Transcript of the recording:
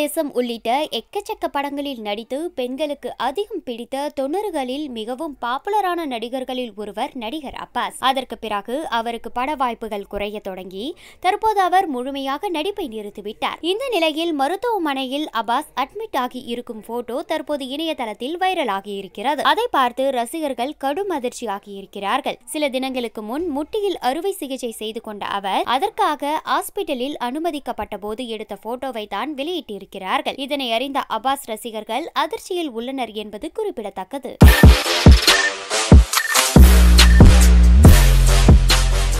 தேசம் உள்ளிட்ட எக்கச்சக்க படங்களில் நடித்து பெண்களுக்கு அதிகம் பிடித்த தொண்ணூறுகளில் மிகவும் பாப்புலரான நடிகர்களில் ஒருவர் நடிகர் அப்பாஸ் அதற்கு பிறகு அவருக்கு பட வாய்ப்புகள் குறைய தொடங்கி தற்போது அவர் முழுமையாக நடிப்பை நிறுத்திவிட்டார் இந்த நிலையில் மருத்துவமனையில் அப்பாஸ் அட்மிட் ஆகி இருக்கும் போட்டோ தற்போது இணையதளத்தில் வைரல் ஆகியிருக்கிறது அதை பார்த்து ரசிகர்கள் கடும் அதிர்ச்சியாகி இருக்கிறார்கள் சில தினங்களுக்கு முன் முட்டியில் அறுவை சிகிச்சை செய்து கொண்ட அவர் அதற்காக ஹாஸ்பிட்டலில் அனுமதிக்கப்பட்ட போது எடுத்த போட்டோவை தான் வெளியிட்டிருக்கிறார் இருக்கிறார்கள் இதனை அறிந்த அபாஸ் ரசிகர்கள் அதிர்ச்சியில் உள்ளனர் என்பது குறிப்பிடத்தக்கது